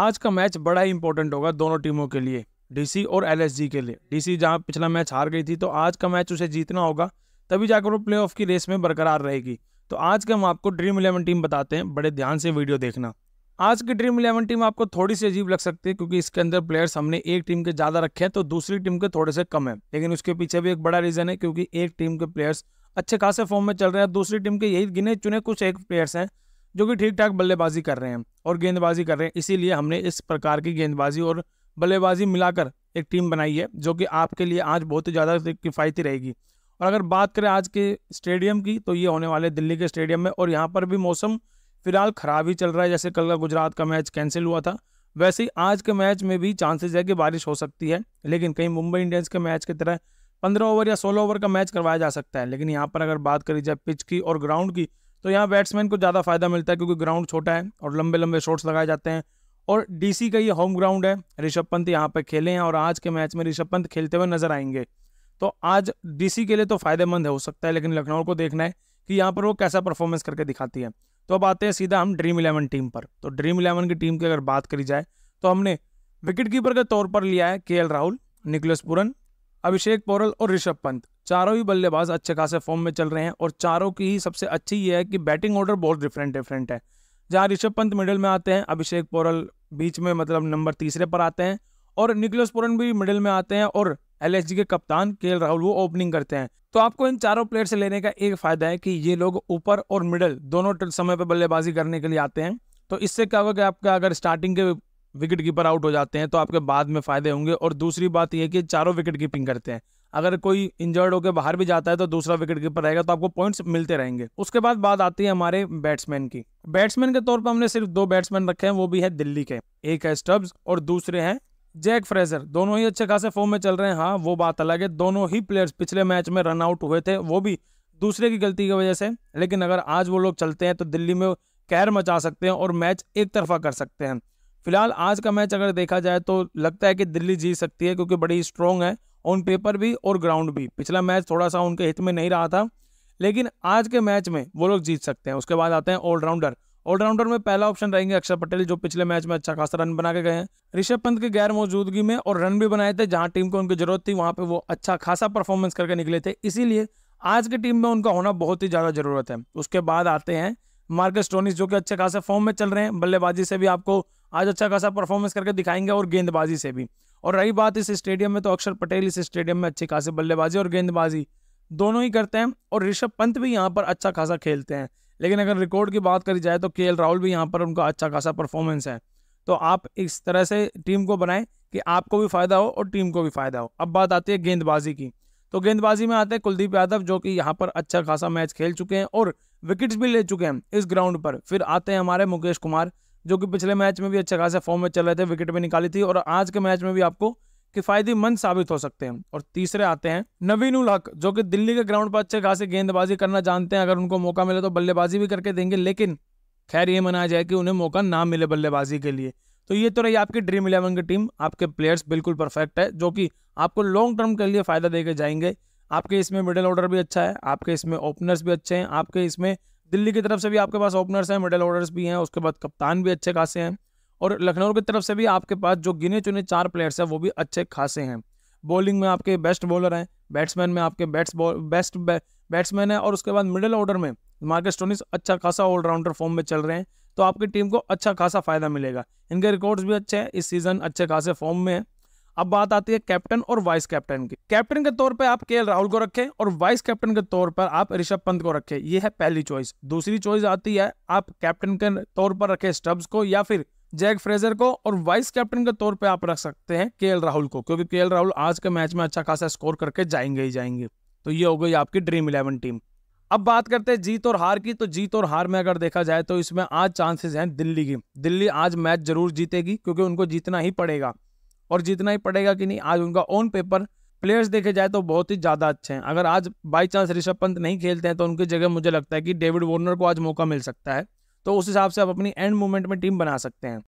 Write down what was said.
आज का मैच बड़ा ही इंपॉर्टेंट होगा दोनों टीमों के लिए डीसी और एलएसजी के लिए डीसी जहां पिछला मैच हार गई थी तो आज का मैच उसे जीतना होगा तभी जाकर वो प्ले की रेस में बरकरार रहेगी तो आज के हम आपको ड्रीम इलेवन टीम बताते हैं बड़े ध्यान से वीडियो देखना आज की ड्रीम इलेवन टीम आपको थोड़ी सी अजीब लग सकती है क्योंकि इसके अंदर प्लेयर्स हमने एक टीम के ज़्यादा रखे हैं तो दूसरी टीम के थोड़े से कम है लेकिन उसके पीछे भी एक बड़ा रीज़न है क्योंकि एक टीम के प्लेयर्स अच्छे खासे फॉर्म में चल रहे हैं दूसरी टीम के यही गिने चुने कुछ एक प्लेयर्स हैं जो कि ठीक ठाक बल्लेबाजी कर रहे हैं और गेंदबाजी कर रहे हैं इसीलिए हमने इस प्रकार की गेंदबाजी और बल्लेबाजी मिलाकर एक टीम बनाई है जो कि आपके लिए आज बहुत ही ज़्यादा किफ़ायती रहेगी और अगर बात करें आज के स्टेडियम की तो ये होने वाले दिल्ली के स्टेडियम में और यहाँ पर भी मौसम फिलहाल ख़राब ही चल रहा है जैसे कल का गुजरात का मैच कैंसिल हुआ था वैसे ही आज के मैच में भी चांसेस है कि बारिश हो सकती है लेकिन कहीं मुंबई इंडियंस के मैच की तरह पंद्रह ओवर या सोलह ओवर का मैच करवाया जा सकता है लेकिन यहाँ पर अगर बात करी जाए पिच की और ग्राउंड की तो यहाँ बैट्समैन को ज़्यादा फायदा मिलता है क्योंकि ग्राउंड छोटा है और लंबे लंबे शॉट्स लगाए जाते हैं और डीसी का ये होम ग्राउंड है ऋषभ पंत यहाँ पर खेले हैं और आज के मैच में ऋषभ पंत खेलते हुए नजर आएंगे तो आज डीसी के लिए तो फायदेमंद हो सकता है लेकिन लखनऊ को देखना है कि यहाँ पर वो कैसा परफॉर्मेंस करके दिखाती है तो अब आते हैं सीधा हम ड्रीम इलेवन टीम पर तो ड्रीम इलेवन की टीम की अगर बात करी जाए तो हमने विकेट कीपर के तौर पर लिया है के राहुल निकोलस पुरन अभिषेक पोरल और ऋषभ पंत चारों ही बल्लेबाज अच्छे खासे फॉर्म में चल रहे हैं और चारों की ही सबसे अच्छी ये है कि बैटिंग ऑर्डर बहुत डिफरेंट डिफरेंट है जहाँ ऋषभ पंत मिडिल में आते हैं अभिषेक पोरल बीच में मतलब नंबर तीसरे पर आते हैं और निकलस पुरन भी मिडिल में आते हैं और एल के कप्तान के राहुल वो ओपनिंग करते हैं तो आपको इन चारों प्लेयर से लेने का एक फ़ायदा है कि ये लोग ऊपर और मिडल दोनों समय पर बल्लेबाजी करने के लिए आते हैं तो इससे क्या होगा कि आपका अगर स्टार्टिंग के विकेट कीपर आउट हो जाते हैं तो आपके बाद में फ़ायदे होंगे और दूसरी बात यह कि चारों विकेट कीपिंग करते हैं अगर कोई इंजर्ड होकर बाहर भी जाता है तो दूसरा विकेट कीपर रहेगा तो आपको पॉइंट्स मिलते रहेंगे उसके बाद बात आती है हमारे बैट्समैन की बैट्समैन के तौर पर हमने सिर्फ दो बैट्समैन रखे हैं वो भी है दिल्ली के एक है स्टब्स और दूसरे हैं जैक फ्रेजर दोनों ही अच्छे खासे फॉर्म में चल रहे हैं हाँ वो बात अलग है दोनों ही प्लेयर्स पिछले मैच में रन आउट हुए थे वो भी दूसरे की गलती की वजह से लेकिन अगर आज वो लोग चलते हैं तो दिल्ली में कहर मचा सकते हैं और मैच एक तरफा कर सकते हैं फिलहाल आज का मैच अगर देखा जाए तो लगता है कि दिल्ली जीत सकती है क्योंकि बड़ी स्ट्रॉन्ग है ऑन पेपर भी और ग्राउंड भी पिछला मैच थोड़ा सा उनके हित में नहीं रहा था लेकिन आज के मैच में वो लोग जीत सकते हैं उसके बाद आते हैं ऑलराउंडर ऑलराउंडर में पहला ऑप्शन रहेंगे अक्षर पटेल जो पिछले मैच में अच्छा खासा रन बना के गए हैं ऋषभ पंत के गैर मौजूदगी में और रन भी बनाए थे जहां टीम को उनकी जरूरत थी वहां पे वो अच्छा खासा परफॉर्मेंस करके निकले थे इसीलिए आज की टीम में उनका होना बहुत ही ज़्यादा ज़रूरत है उसके बाद आते हैं मार्कस टोनिस जो कि अच्छे खासे फॉर्म में चल रहे हैं बल्लेबाजी से भी आपको आज अच्छा खासा परफॉर्मेंस करके दिखाएंगे और गेंदबाजी से भी और रही बात इस स्टेडियम में तो अक्षर पटेल इस स्टेडियम में अच्छी खासी बल्लेबाजी और गेंदबाजी दोनों ही करते हैं और ऋषभ पंत भी यहाँ पर अच्छा खासा खेलते हैं लेकिन अगर रिकॉर्ड की बात करी जाए तो के राहुल भी यहाँ पर उनका अच्छा खासा परफॉर्मेंस है तो आप इस तरह से टीम को बनाएं कि आपको भी फ़ायदा हो और टीम को भी फ़ायदा हो अब बात आती है गेंदबाजी की तो गेंदबाजी में आते हैं कुलदीप यादव जो कि यहाँ पर अच्छा खासा मैच खेल चुके हैं और विकेट्स भी ले चुके हैं इस ग्राउंड पर फिर आते हैं हमारे मुकेश कुमार जो कि पिछले मैच में भी अच्छे खासे फॉर्म में चल रहे थे विकेट भी निकाली थी और आज के मैच में भी आपको मंद साबित हो सकते हैं और तीसरे आते हैं नवीन उल हक जो कि दिल्ली के ग्राउंड पर अच्छे खासे गेंदबाजी करना जानते हैं अगर उनको मौका मिले तो बल्लेबाजी भी करके देंगे लेकिन खैर ये मनाया जाए कि उन्हें मौका ना मिले बल्लेबाजी के लिए तो ये तो रही आपकी ड्रीम इलेवन की टीम आपके प्लेयर्स बिल्कुल परफेक्ट है जो कि आपको लॉन्ग टर्म के लिए फ़ायदा दे के जाएंगे आपके इसमें मिडिल ऑर्डर भी अच्छा है आपके इसमें ओपनर्स भी अच्छे हैं आपके इसमें दिल्ली की तरफ से भी आपके पास ओपनर्स हैं मिडल ऑर्डर्स भी हैं उसके बाद कप्तान भी अच्छे खासे हैं और लखनऊ की तरफ से भी आपके पास जो गिने चुने चार प्लेयर्स हैं वो भी अच्छे खासे हैं बॉलिंग में आपके बेस्ट बॉलर हैं बैट्समैन में आपके बैट्स बेस्ट बैट्समैन है और उसके बाद मिडिल ऑर्डर में मार्केस स्टोनिस अच्छा खासा ऑलराउंडर फॉर्म में चल रहे हैं तो आपकी टीम को अच्छा खासा फायदा मिलेगा इनके रिकॉर्ड्स भी अच्छे हैं इस सीज़न अच्छे खासे फॉर्म में है अब बात आती है कैप्टन और वाइस कैप्टन की कैप्टन के तौर पर आप के राहुल को रखें और वाइस कैप्टन के तौर पर आप ऋषभ पंत को रखें ये है पहली चॉइस दूसरी चॉइस आती है आप कैप्टन के तौर पर रखें स्टब्स को या फिर जैक फ्रेजर को और वाइस कैप्टन के तौर पे आप रख सकते हैं के राहुल को क्योंकि के राहुल आज के मैच में अच्छा खासा स्कोर करके जाएंगे ही जाएंगे तो ये हो गई आपकी ड्रीम इलेवन टीम अब बात करते हैं जीत और हार की तो जीत और हार में अगर देखा जाए तो इसमें आज चांसेस हैं दिल्ली की दिल्ली आज मैच जरूर जीतेगी क्योंकि उनको जीतना ही पड़ेगा और जीतना ही पड़ेगा कि नहीं आज उनका ऑन पेपर प्लेयर्स देखे जाए तो बहुत ही ज़्यादा अच्छे हैं अगर आज बाई चांस ऋषभ पंत नहीं खेलते हैं तो उनकी जगह मुझे लगता है कि डेविड वॉर्नर को आज मौका मिल सकता है तो उस हिसाब से आप अपनी एंड मूवमेंट में टीम बना सकते हैं